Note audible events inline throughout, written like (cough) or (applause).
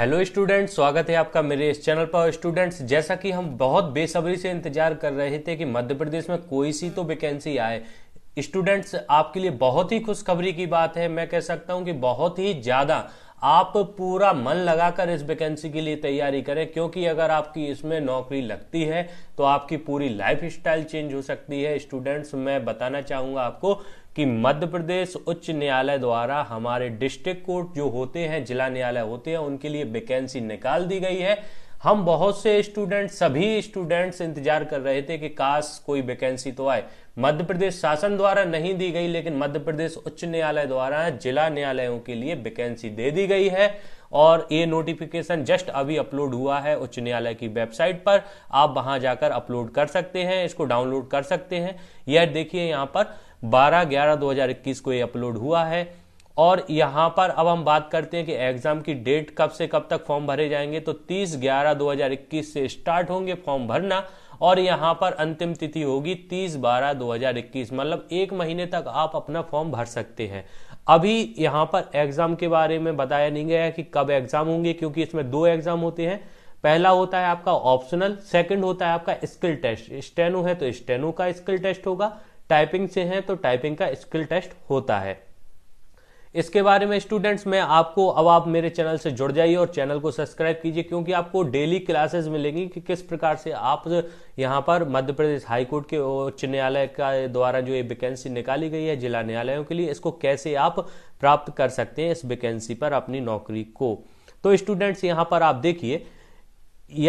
hello students स्वागत है आपका मेरे इस चैनल पर स्टूडेंट्स जैसा कि हम बहुत बेसब्री से इंतजार कर रहे थे कि मध्य प्रदेश में कोई सी तो वैकेंसी आए स्टूडेंट्स आपके लिए बहुत ही खुशखबरी की बात है मैं कह सकता हूं कि बहुत ही ज़्यादा आप पूरा मन लगाकर इस वैकेंसी के लिए तैयारी करें क्योंकि अगर आपकी इसमें नौकरी लगती है तो आपकी पूरी लाइफ स्टाइल चेंज हो सकती है स्टूडेंट्स मैं बताना चाहूंगा आपको कि मध्य प्रदेश उच्च न्यायालय द्वारा हमारे डिस्ट्रिक्ट कोर्ट जो होते हैं जिला न्यायालय होते हैं उनके लिए वैकेंसी निकाल दी गई है हम बहुत से स्टूडेंट सभी स्टूडेंट्स इंतजार कर रहे थे कि काश कोई वैकेंसी तो आए मध्य प्रदेश शासन द्वारा नहीं दी गई लेकिन मध्य प्रदेश उच्च न्यायालय द्वारा जिला न्यायालयों के लिए वैकेंसी दे दी गई है और ये नोटिफिकेशन जस्ट अभी अपलोड हुआ है उच्च न्यायालय की वेबसाइट पर आप वहां जाकर अपलोड कर सकते हैं इसको डाउनलोड कर सकते हैं यह देखिए यहाँ पर 12 ग्यारह 2021 को ये अपलोड हुआ है और यहाँ पर अब हम बात करते हैं कि एग्जाम की डेट कब से कब तक फॉर्म भरे जाएंगे तो 30 ग्यारह 2021 से स्टार्ट होंगे फॉर्म भरना और यहाँ पर अंतिम तिथि होगी 30 बारह 2021 मतलब एक महीने तक आप अपना फॉर्म भर सकते हैं अभी यहाँ पर एग्जाम के बारे में बताया नहीं गया है कि कब एग्जाम होंगे क्योंकि इसमें दो एग्जाम होते हैं पहला होता है आपका ऑप्शनल सेकंड होता है आपका स्किल टेस्ट स्टेनो है तो स्टेनो का स्किल टेस्ट होगा टाइपिंग से है तो टाइपिंग का स्किल टेस्ट होता है इसके बारे में स्टूडेंट्स मैं आपको अब आप मेरे चैनल से जुड़ जाइए और चैनल को सब्सक्राइब कीजिए क्योंकि आपको डेली क्लासेस मिलेंगी कि किस प्रकार से आप यहाँ पर मध्य प्रदेश हाईकोर्ट के उच्च न्यायालय का द्वारा जो ये वैकेंसी निकाली गई है जिला न्यायालयों के लिए इसको कैसे आप प्राप्त कर सकते हैं इस वैकेंसी पर अपनी नौकरी को तो स्टूडेंट्स यहाँ पर आप देखिए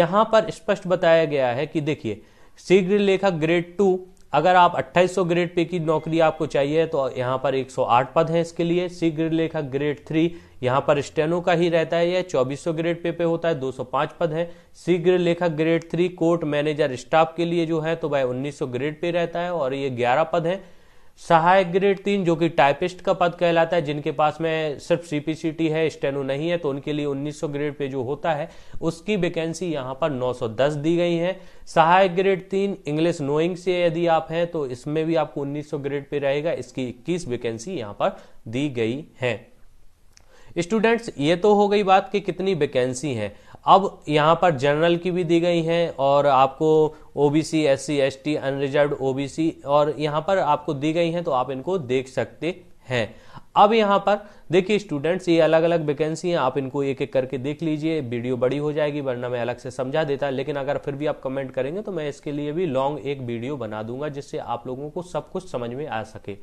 यहाँ पर स्पष्ट बताया गया है कि देखिए शीघ्र लेखक ग्रेड टू अगर आप 2800 ग्रेड पे की नौकरी आपको चाहिए तो यहाँ पर 108 पद हैं इसके लिए सी ग्रेड लेखक ग्रेड थ्री यहाँ पर स्टेनो का ही रहता है यह 2400 ग्रेड पे पे होता है 205 पद है सी ग्रेड लेखक grade three court manager staff के लिए जो है तो वह 1900 ग्रेड पे रहता है और ये 11 पद है सहायक ग्रेड तीन जो कि टाइपिस्ट का पद कहलाता है जिनके पास में सिर्फ सीपीसीटी है स्टेनो नहीं है तो उनके लिए 1900 ग्रेड पे जो होता है उसकी वैकेंसी यहां पर 910 दी गई है सहायक ग्रेड तीन इंग्लिश नोइंग से यदि आप हैं तो इसमें भी आपको 1900 ग्रेड पे रहेगा इसकी 21 वैकेंसी यहां पर दी गई है स्टूडेंट्स ये तो हो गई बात कि कितनी वैकेंसी हैं अब यहाँ पर जनरल की भी दी गई हैं और आपको OBC SC ST unreserved OBC और यहाँ पर आपको दी गई हैं तो आप इनको देख सकते है अब यहाँ पर देखिए स्टूडेंट्स ये अलग अलग वैकेंसी हैं आप इनको एक एक करके देख लीजिए वीडियो बड़ी हो जाएगी वरना मैं अलग से समझा देता लेकिन अगर फिर भी आप कमेंट करेंगे तो मैं इसके लिए भी लॉन्ग एक वीडियो बना दूंगा जिससे आप लोगों को सब कुछ समझ में आ सके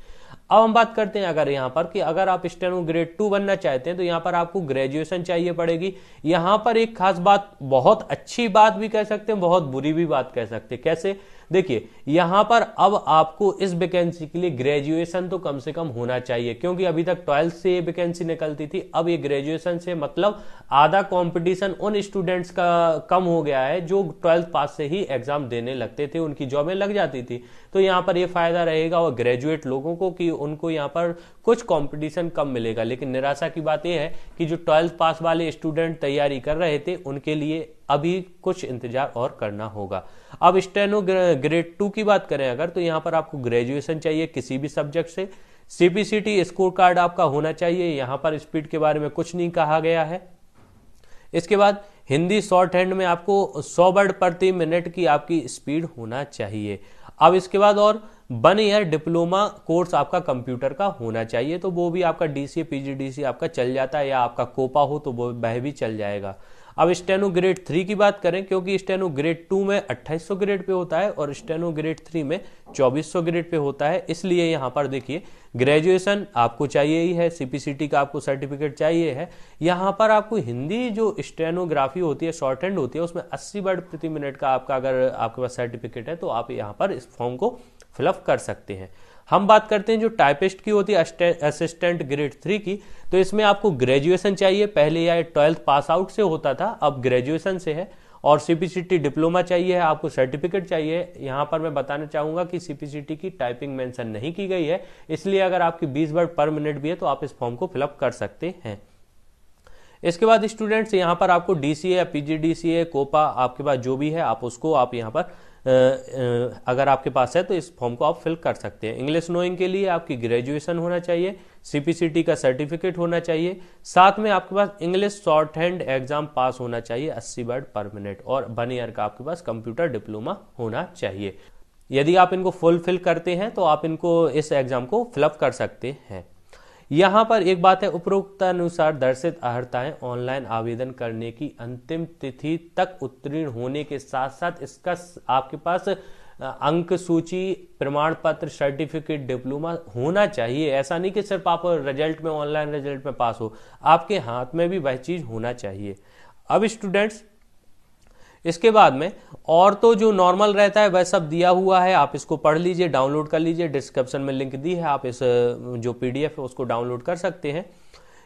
अब हम बात करते हैं अगर यहाँ पर कि अगर आप स्टेनो ग्रेड टू बनना चाहते हैं तो यहाँ पर आपको ग्रेजुएशन चाहिए पड़ेगी यहाँ पर एक खास बात बहुत अच्छी बात भी कह सकते हैं बहुत बुरी भी बात कह सकते हैं कैसे देखिए यहां पर अब आपको इस वैकेंसी के लिए ग्रेजुएशन तो कम से कम होना चाहिए क्योंकि अभी तक ट्वेल्थ से ये वैकेंसी निकलती थी अब ये ग्रेजुएशन से मतलब आधा कंपटीशन उन स्टूडेंट्स का कम हो गया है जो ट्वेल्थ पास से ही एग्जाम देने लगते थे उनकी जॉबें लग जाती थी तो यहां पर यह फायदा रहेगा और ग्रेजुएट लोगों को कि उनको यहां पर कुछ कंपटीशन कम मिलेगा लेकिन निराशा की बात यह है कि जो ट्वेल्थ पास वाले स्टूडेंट तैयारी कर रहे थे उनके लिए अभी कुछ इंतजार और करना होगा अब स्टेनो ग्रेड टू की बात करें अगर तो यहां पर आपको ग्रेजुएशन चाहिए किसी भी सब्जेक्ट से सीपीसीटी स्कोर कार्ड आपका होना चाहिए यहां पर स्पीड के बारे में कुछ नहीं कहा गया है इसके बाद हिंदी शॉर्ट हैंड में आपको सौ वर्ड प्रति मिनट की आपकी स्पीड होना चाहिए अब इसके बाद और वन ईयर डिप्लोमा कोर्स आपका कंप्यूटर का होना चाहिए तो वो भी आपका डीसी पीजीडीसी आपका चल जाता है या आपका कोपा हो तो वो वह भी चल जाएगा अब स्टेनो ग्रेड थ्री की बात करें क्योंकि स्टेनो ग्रेड टू में 2800 ग्रेड पे होता है और स्टेनो ग्रेड थ्री में 2400 ग्रेड पे होता है इसलिए यहाँ पर देखिए ग्रेजुएशन आपको चाहिए ही है सीपीसीटी का आपको सर्टिफिकेट चाहिए है यहाँ पर आपको हिंदी जो स्टेनोग्राफी होती है शॉर्ट हैंड होती है उसमें 80 वर्ड प्रति मिनट का आपका अगर आपके पास सर्टिफिकेट है तो आप यहाँ पर इस फॉर्म को फिलअप कर सकते हैं हम बात करते हैं जो टाइपिस्ट की होती है असिस्टेंट ग्रेड थ्री की तो इसमें आपको ग्रेजुएशन चाहिए पहले यह ट्वेल्थ पास आउट से होता था अब ग्रेजुएशन से है और सीपीसीटी डिप्लोमा चाहिए आपको सर्टिफिकेट चाहिए यहाँ पर मैं बताना चाहूंगा कि सीपीसीटी की टाइपिंग मेंशन नहीं की गई है इसलिए अगर आपकी बीस वर्ड पर मिनट भी है तो आप इस फॉर्म को फिलअप कर सकते हैं इसके बाद स्टूडेंट्स यहाँ पर आपको डीसीए या पीजीडीसीए कोपा आपके पास जो भी है आप उसको आप यहाँ पर अगर आपके पास है तो इस फॉर्म को आप फिल कर सकते हैं इंग्लिश नोइंग के लिए आपकी ग्रेजुएशन होना चाहिए सीपीसीटी का सर्टिफिकेट होना चाहिए साथ में आपके पास English shorthand exam pass होना चाहिए अस्सी वर्ड पर मिनट और वन ईयर का आपके पास कंप्यूटर डिप्लोमा होना चाहिए यदि आप इनको फुलफिल करते हैं तो आप इनको इस एग्जाम को फिलअप कर सकते हैं यहां पर एक बात है अनुसार दर्शित अर्ताएं ऑनलाइन आवेदन करने की अंतिम तिथि तक उत्तीर्ण होने के साथ साथ इसका आपके पास अंक सूची प्रमाण पत्र सर्टिफिकेट डिप्लोमा होना चाहिए ऐसा नहीं कि सिर्फ आप रिजल्ट में ऑनलाइन रिजल्ट में पास हो आपके हाथ में भी वह चीज़ होना चाहिए अब स्टूडेंट्स इसके बाद में और तो जो नॉर्मल रहता है वह सब दिया हुआ है आप इसको पढ़ लीजिए डाउनलोड कर लीजिए डिस्क्रिप्शन में लिंक दी है आप इस जो पीडीएफ है उसको डाउनलोड कर सकते हैं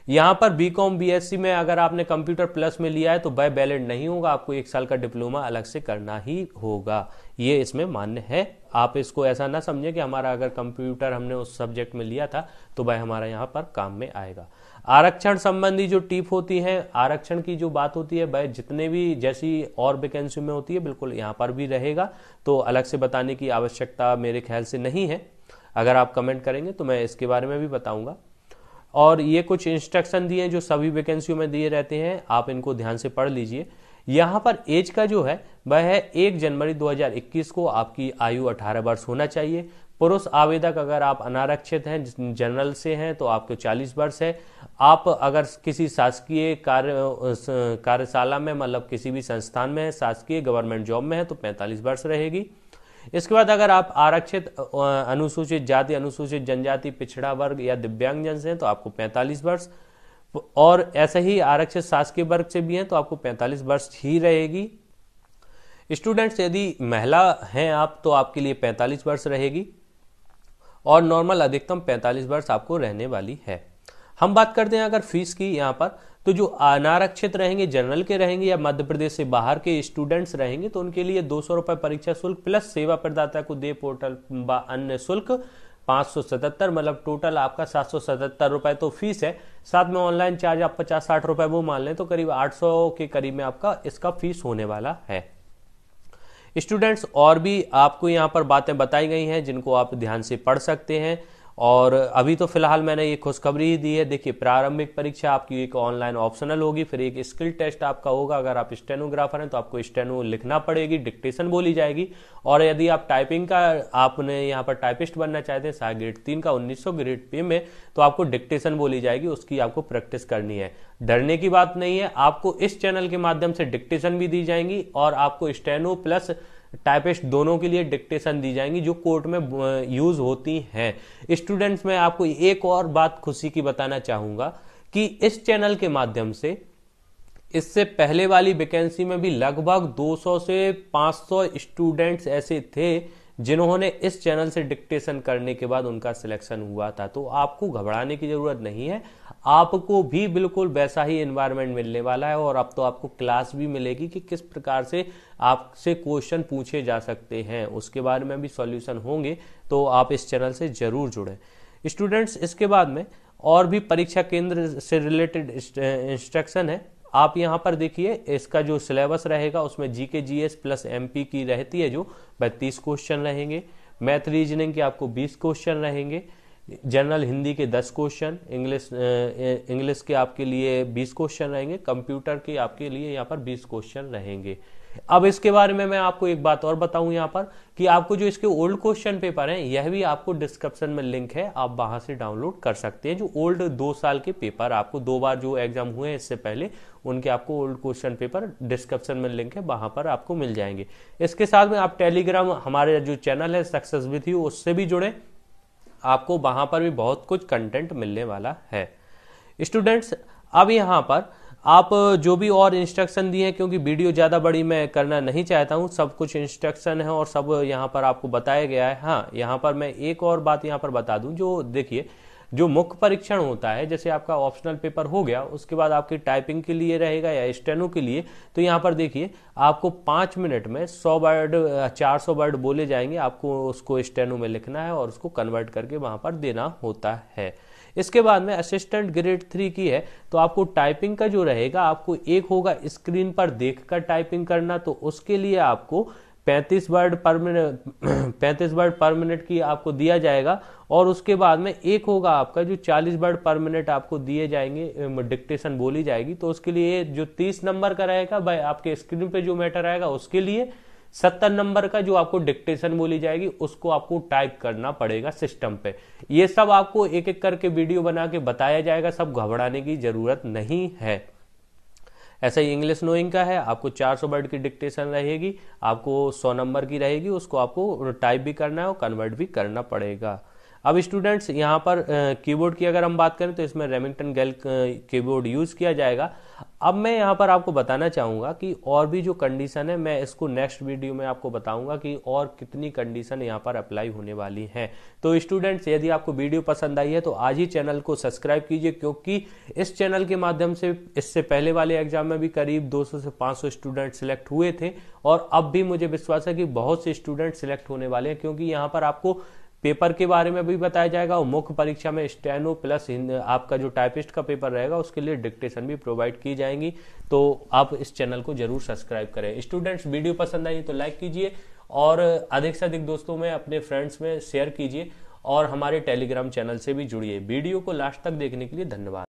यहाँ पर बी कॉम में अगर आपने कंप्यूटर प्लस में लिया है तो वह वैलिड नहीं होगा आपको एक साल का डिप्लोमा अलग से करना ही होगा ये इसमें मान्य है आप इसको ऐसा ना समझें कि हमारा अगर कंप्यूटर हमने उस सब्जेक्ट में लिया था तो वह हमारा यहाँ पर काम में आएगा आरक्षण संबंधी जो टीप होती है आरक्षण की जो बात होती है वह जितने भी जैसी और वैकेंसी में होती है बिल्कुल यहाँ पर भी रहेगा तो अलग से बताने की आवश्यकता मेरे ख्याल से नहीं है अगर आप कमेंट करेंगे तो मैं इसके बारे में भी बताऊंगा और ये कुछ इंस्ट्रक्शन दिए हैं जो सभी वैकेंसियों में दिए रहते हैं आप इनको ध्यान से पढ़ लीजिए यहाँ पर एज का जो है वह है एक जनवरी 2021 को आपकी आयु 18 वर्ष होना चाहिए पुरुष आवेदक अगर आप अनारक्षित हैं जनरल से हैं तो आपको 40 वर्ष है आप अगर किसी शासकीय कार्य कार्यशाला में मतलब किसी भी संस्थान में है शासकीय गवर्नमेंट जॉब में है तो 45 वर्ष रहेगी इसके बाद अगर आप आरक्षित अनुसूचित जाति अनुसूचित जनजाति पिछड़ा वर्ग या दिव्यांगजन से हैं तो आपको 45 वर्ष और ऐसे ही आरक्षित शासकीय वर्ग से भी हैं तो आपको 45 वर्ष ही रहेगी स्टूडेंट्स यदि महिला हैं आप तो आपके लिए 45 वर्ष रहेगी और नॉर्मल अधिकतम 45 वर्ष आपको रहने वाली है हम बात करते हैं अगर फीस की यहाँ पर तो जो अनारक्षित रहेंगे जनरल के रहेंगे या मध्य प्रदेश से बाहर के स्टूडेंट्स रहेंगे तो उनके लिए दो सौ रुपये परीक्षा शुल्क प्लस सेवा प्रदाता को दे पोर्टल व अन्य शुल्क पाँच सौ सतहत्तर मतलब टोटल आपका सात सौ सतहत्तर रुपये तो फीस है साथ में ऑनलाइन चार्ज आप पचास साठ रुपये वो मान लें तो करीब आठ सौ के करीब में आपका इसका फीस होने वाला है स्टूडेंट्स और भी आपको यहाँ पर बातें बताई गई हैं जिनको आप ध्यान से पढ़ सकते हैं और अभी तो फिलहाल मैंने ये खुशखबरी ही दी है देखिए प्रारंभिक परीक्षा आपकी एक ऑनलाइन ऑप्शनल होगी फिर एक स्किल टेस्ट आपका होगा अगर आप स्टेनोग्राफर हैं तो आपको स्टेनो लिखना पड़ेगी डिक्टेशन बोली जाएगी और यदि आप टाइपिंग का आपने यहाँ पर टाइपिस्ट बनना चाहते हैं शायद ग्रेड तीन का उन्नीस सौ ग्रेड पे में तो आपको डिक्टेशन बोली जाएगी उसकी आपको प्रैक्टिस करनी है डरने की बात नहीं है आपको इस चैनल के माध्यम से डिक्टेशन भी दी जाएंगी और आपको स्टेनो प्लस टाइपिस्ट दोनों के लिए डिक्टेशन दी जाएंगी जो कोर्ट में यूज होती हैं स्टूडेंट्स मैं आपको एक और बात खुशी की बताना चाहूंगा कि इस चैनल के माध्यम से इससे पहले वाली वैकेंसी में भी लगभग 200 से 500 स्टूडेंट्स ऐसे थे जिन्होंने इस चैनल से डिक्टेशन करने के बाद उनका सिलेक्शन हुआ था तो आपको घबराने की जरूरत नहीं है आपको भी बिल्कुल वैसा ही इन्वायरमेंट मिलने वाला है और अब तो आपको क्लास भी मिलेगी कि किस प्रकार से आपसे क्वेश्चन पूछे जा सकते हैं उसके बारे में भी सॉल्यूशन होंगे तो आप इस चैनल से जरूर जुड़ें स्टूडेंट्स इसके बाद में और भी परीक्षा केंद्र से रिलेटेड इंस्ट्रक्शन है आप यहां पर देखिए इसका जो सिलेबस रहेगा उसमें जीके जीएस प्लस एमपी की रहती है जो वह तीस क्वेश्चन रहेंगे मैथ रीजनिंग के आपको बीस क्वेश्चन रहेंगे जनरल हिंदी के दस क्वेश्चन इंग्लिश इंग्लिश के आपके लिए बीस क्वेश्चन रहेंगे कंप्यूटर के आपके लिए यहाँ पर बीस क्वेश्चन रहेंगे अब इसके बारे में मैं आपको एक बात और बताऊं यहाँ पर कि आपको जो इसके ओल्ड क्वेश्चन पेपर हैं यह भी आपको डिस्क्रिप्शन में लिंक है आप वहां से डाउनलोड कर सकते हैं जो ओल्ड दो साल के पेपर आपको दो बार जो एग्जाम हुए हैं इससे पहले उनके आपको ओल्ड क्वेश्चन पेपर डिस्क्रिप्शन में लिंक है वहां पर आपको मिल जाएंगे इसके साथ में आप टेलीग्राम हमारे जो चैनल है सक्सेस विथ यू उससे भी जुड़े आपको वहाँ पर भी बहुत कुछ कंटेंट मिलने वाला है स्टूडेंट्स अब यहाँ पर आप जो भी और इंस्ट्रक्शन दिए हैं क्योंकि वीडियो ज़्यादा बड़ी मैं करना नहीं चाहता हूँ सब कुछ इंस्ट्रक्शन है और सब यहाँ पर आपको बताया गया है हाँ यहाँ पर मैं एक और बात यहाँ पर बता दूँ जो देखिए जो मुख्य परीक्षण होता है जैसे आपका ऑप्शनल पेपर हो गया उसके बाद आपकी टाइपिंग के लिए रहेगा या स्टेनो के लिए तो यहाँ पर देखिए आपको पाँच मिनट में सौ वर्ड चार सौ वर्ड बोले जाएंगे आपको उसको स्टेनो में लिखना है और उसको कन्वर्ट करके वहाँ पर देना होता है इसके बाद में असिस्टेंट ग्रेड थ्री की है तो आपको टाइपिंग का जो रहेगा आपको एक होगा स्क्रीन पर देखकर टाइपिंग करना तो उसके लिए आपको पैंतीस वर्ड पर मिनट (clears throat) पैंतीस वर्ड पर मिनट की आपको दिया जाएगा और उसके बाद में एक होगा आपका जो चालीस वर्ड पर मिनट आपको दिए जाएंगे डिक्टेशन बोली जाएगी तो उसके लिए जो तीस नंबर का रहेगा भाई आपके स्क्रीन पे जो मैटर आएगा उसके लिए सत्तर नंबर का जो आपको डिक्टेशन बोली जाएगी उसको आपको टाइप करना पड़ेगा सिस्टम पे ये सब आपको एक एक करके वीडियो बना के बताया जाएगा सब घबराने की जरूरत नहीं है ऐसा ही इंग्लिश नोइंग का है आपको 400 वर्ड की डिक्टेशन रहेगी आपको 100 नंबर की रहेगी उसको आपको टाइप भी करना है और कन्वर्ट भी करना पड़ेगा अब स्टूडेंट्स यहाँ पर कीबोर्ड की अगर हम बात करें तो इसमें रेमिंगटन गेल कीबोर्ड यूज़ किया जाएगा अब मैं यहाँ पर आपको बताना चाहूँगा कि और भी जो कंडीशन है मैं इसको नेक्स्ट वीडियो में आपको बताऊँगा कि और कितनी कंडीशन यहाँ पर अप्लाई होने वाली हैं तो स्टूडेंट्स यदि आपको वीडियो पसंद आई है तो आज ही चैनल को सब्सक्राइब कीजिए क्योंकि इस चैनल के माध्यम से इससे पहले वाले एग्जाम में भी करीब दो से पाँच स्टूडेंट सिलेक्ट हुए थे और अब भी मुझे विश्वास है कि बहुत से स्टूडेंट सिलेक्ट होने वाले हैं क्योंकि यहाँ पर आपको पेपर के बारे में भी बताया जाएगा और मुख्य परीक्षा में स्टेनो प्लस आपका जो टाइपिस्ट का पेपर रहेगा उसके लिए डिक्टेशन भी प्रोवाइड की जाएंगी तो आप इस चैनल को जरूर सब्सक्राइब करें स्टूडेंट्स वीडियो पसंद आई तो लाइक कीजिए और अधिक से अधिक दोस्तों में अपने फ्रेंड्स में शेयर कीजिए और हमारे टेलीग्राम चैनल से भी जुड़िए वीडियो को लास्ट तक देखने के लिए धन्यवाद